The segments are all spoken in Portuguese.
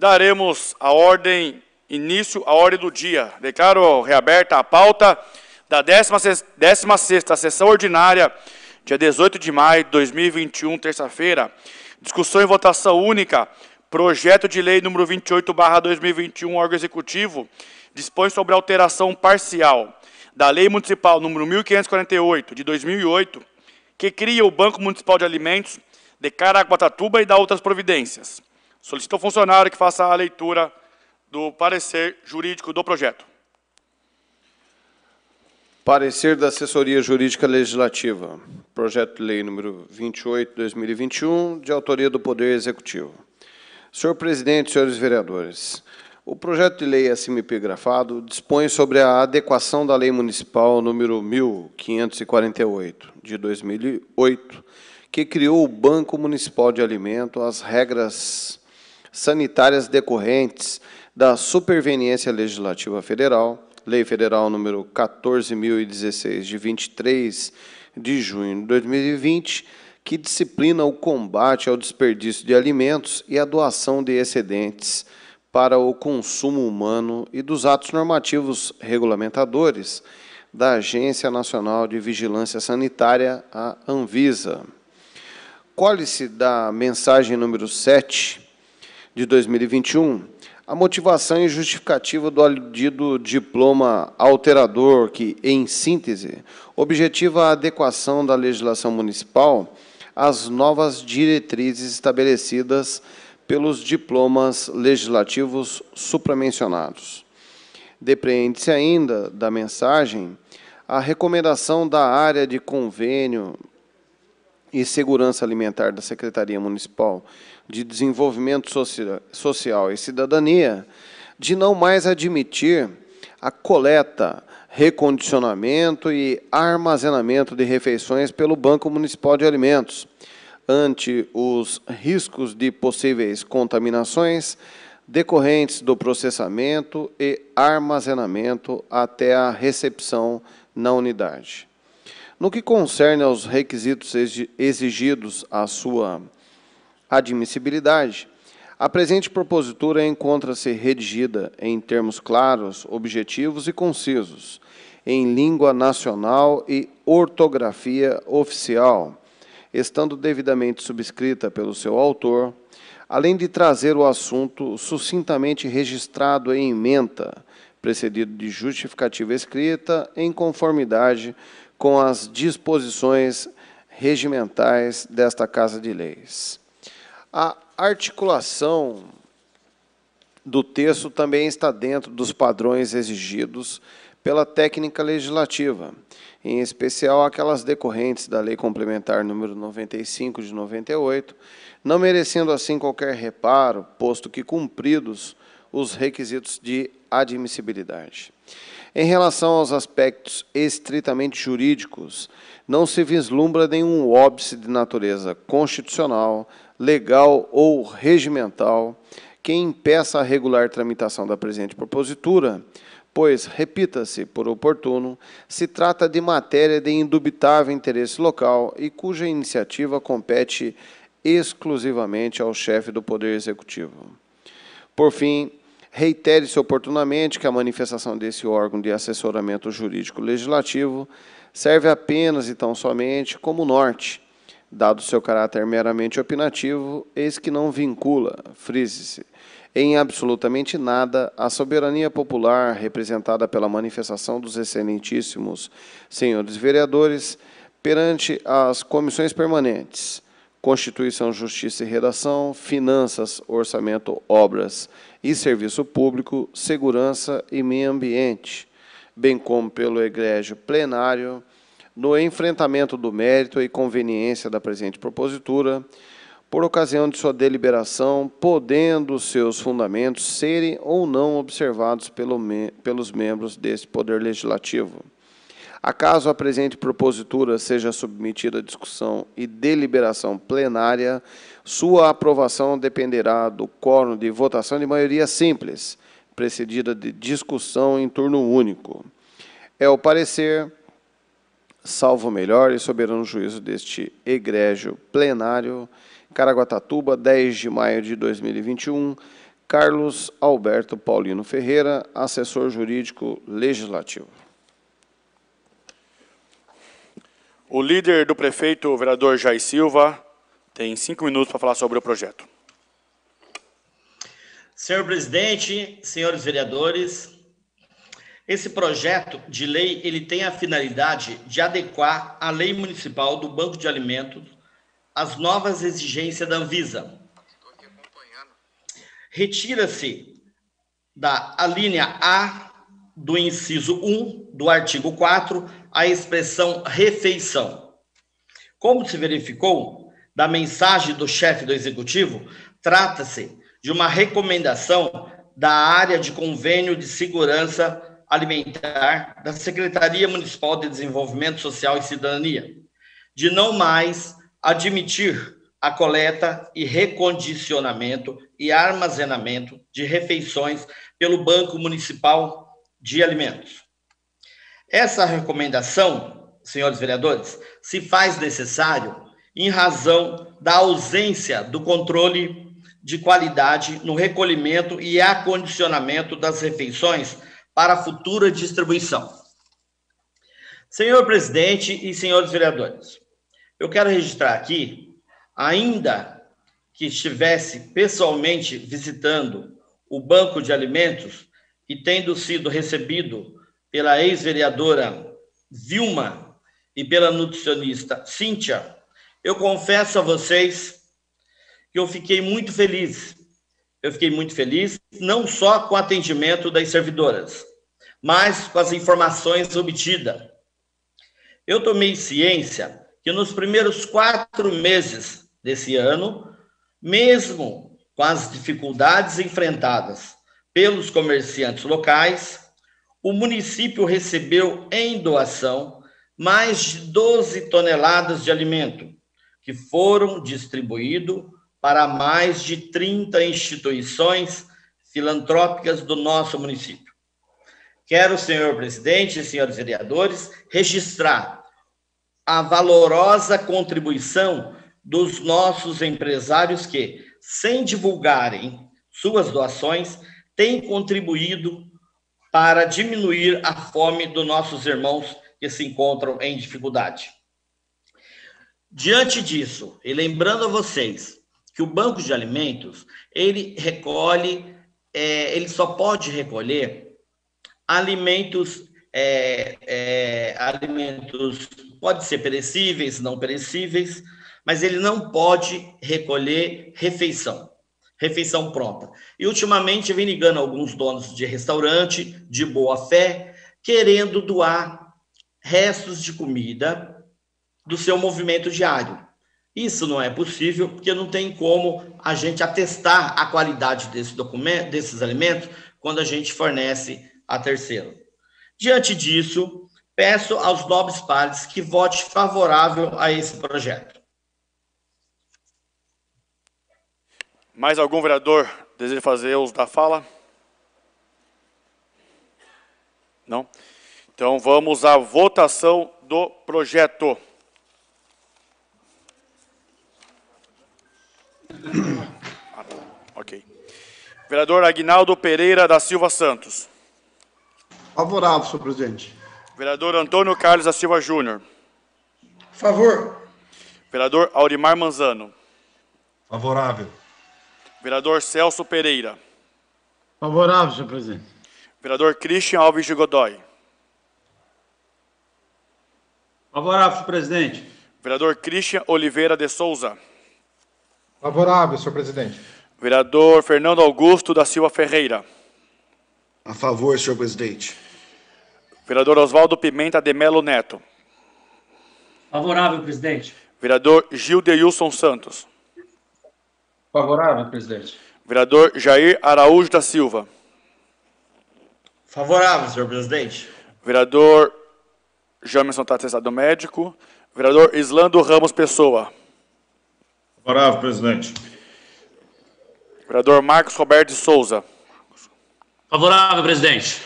daremos a ordem, início à ordem do dia. Declaro reaberta a pauta da 16 sexta sessão ordinária, dia 18 de maio de 2021, terça-feira. Discussão e votação única. Projeto de lei número 28 2021, órgão executivo, dispõe sobre alteração parcial da lei municipal número 1548 de 2008, que cria o Banco Municipal de Alimentos de Caraguatatuba e dá outras providências. Solicito ao funcionário que faça a leitura do parecer jurídico do projeto. Parecer da Assessoria Jurídica Legislativa. Projeto de lei número 28, 2021, de autoria do Poder Executivo. Senhor presidente, senhores vereadores, o projeto de lei assim epigrafado dispõe sobre a adequação da Lei Municipal número 1548, de 2008, que criou o Banco Municipal de Alimento às regras sanitárias decorrentes da Superveniência Legislativa Federal, Lei Federal número 14016 de 23 de junho de 2020, que disciplina o combate ao desperdício de alimentos e a doação de excedentes para o consumo humano e dos atos normativos regulamentadores da Agência Nacional de Vigilância Sanitária, a Anvisa. Colhe-se da mensagem número 7 de 2021, a motivação e justificativa do aludido diploma alterador, que, em síntese, objetiva a adequação da legislação municipal às novas diretrizes estabelecidas pelos diplomas legislativos supramencionados. Depreende-se ainda da mensagem a recomendação da área de convênio e segurança alimentar da Secretaria Municipal de Desenvolvimento Social e Cidadania, de não mais admitir a coleta, recondicionamento e armazenamento de refeições pelo Banco Municipal de Alimentos, ante os riscos de possíveis contaminações decorrentes do processamento e armazenamento até a recepção na unidade. No que concerne aos requisitos exigidos à sua Admissibilidade. A presente propositura encontra-se redigida em termos claros, objetivos e concisos, em língua nacional e ortografia oficial, estando devidamente subscrita pelo seu autor, além de trazer o assunto sucintamente registrado em menta, precedido de justificativa escrita, em conformidade com as disposições regimentais desta Casa de Leis. A articulação do texto também está dentro dos padrões exigidos pela técnica legislativa, em especial aquelas decorrentes da Lei Complementar número 95 de 98, não merecendo assim qualquer reparo, posto que cumpridos os requisitos de admissibilidade. Em relação aos aspectos estritamente jurídicos, não se vislumbra nenhum óbice de natureza constitucional, legal ou regimental que impeça a regular tramitação da presente propositura, pois, repita-se por oportuno, se trata de matéria de indubitável interesse local e cuja iniciativa compete exclusivamente ao chefe do Poder Executivo. Por fim, Reitere-se oportunamente que a manifestação desse órgão de assessoramento jurídico legislativo serve apenas e tão somente como norte, dado seu caráter meramente opinativo, eis que não vincula, frise-se, em absolutamente nada a soberania popular representada pela manifestação dos excelentíssimos senhores vereadores perante as comissões permanentes Constituição, Justiça e Redação, Finanças, Orçamento, Obras e Serviço Público, Segurança e Meio Ambiente, bem como pelo egrégio plenário, no enfrentamento do mérito e conveniência da presente propositura, por ocasião de sua deliberação, podendo seus fundamentos serem ou não observados pelo me pelos membros desse Poder Legislativo. Acaso a presente propositura seja submetida à discussão e deliberação plenária, sua aprovação dependerá do quórum de votação de maioria simples, precedida de discussão em turno único. É o parecer, salvo o melhor e soberano juízo deste egrégio plenário, Caraguatatuba, 10 de maio de 2021, Carlos Alberto Paulino Ferreira, assessor jurídico legislativo. O líder do prefeito, o vereador Jair Silva, tem cinco minutos para falar sobre o projeto. Senhor presidente, senhores vereadores, esse projeto de lei ele tem a finalidade de adequar a lei municipal do Banco de Alimentos às novas exigências da Anvisa. Retira-se da linha A do inciso 1 do artigo 4 a expressão refeição. Como se verificou da mensagem do chefe do executivo, trata-se de uma recomendação da área de convênio de segurança alimentar da Secretaria Municipal de Desenvolvimento Social e Cidadania, de não mais admitir a coleta e recondicionamento e armazenamento de refeições pelo Banco Municipal de Alimentos. Essa recomendação, senhores vereadores, se faz necessário em razão da ausência do controle de qualidade no recolhimento e acondicionamento das refeições para futura distribuição. Senhor presidente e senhores vereadores, eu quero registrar aqui, ainda que estivesse pessoalmente visitando o banco de alimentos e tendo sido recebido pela ex-vereadora Vilma e pela nutricionista Cíntia, eu confesso a vocês que eu fiquei muito feliz. Eu fiquei muito feliz, não só com o atendimento das servidoras, mas com as informações obtidas. Eu tomei ciência que nos primeiros quatro meses desse ano, mesmo com as dificuldades enfrentadas pelos comerciantes locais, o município recebeu em doação mais de 12 toneladas de alimento, que foram distribuídos para mais de 30 instituições filantrópicas do nosso município. Quero, senhor presidente e senhores vereadores, registrar a valorosa contribuição dos nossos empresários que, sem divulgarem suas doações, têm contribuído para diminuir a fome dos nossos irmãos que se encontram em dificuldade. Diante disso, e lembrando a vocês que o banco de alimentos ele recolhe, é, ele só pode recolher alimentos, é, é, alimentos pode ser perecíveis, não perecíveis, mas ele não pode recolher refeição refeição pronta. E ultimamente vem ligando alguns donos de restaurante de boa fé, querendo doar restos de comida do seu movimento diário. Isso não é possível, porque não tem como a gente atestar a qualidade desse documento, desses alimentos quando a gente fornece a terceiro. Diante disso, peço aos nobres pares que vote favorável a esse projeto. Mais algum vereador deseja fazer uso da fala? Não? Então vamos à votação do projeto. ok. Vereador Agnaldo Pereira da Silva Santos. Favorável, senhor presidente. Vereador Antônio Carlos da Silva Júnior. Favor. Vereador Aurimar Manzano. Favorável. Vereador Celso Pereira. Favorável, senhor presidente. Vereador Christian Alves de Godoy. Favorável, senhor presidente. Vereador Christian Oliveira de Souza. Favorável, senhor presidente. Vereador Fernando Augusto da Silva Ferreira. A favor, senhor presidente. Vereador Oswaldo Pimenta de Melo Neto. Favorável, presidente. Vereador Gil Deilson Santos. Favorável, presidente. Vereador Jair Araújo da Silva. Favorável, senhor presidente. Vereador Jamerson Tatesado Médico. Vereador Islando Ramos Pessoa. Favorável, presidente. Vereador Marcos Roberto de Souza. Favorável, presidente.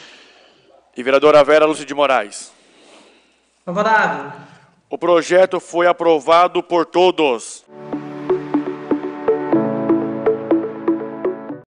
E vereadora Vera Lúcia de Moraes. Favorável. O projeto foi aprovado por todos.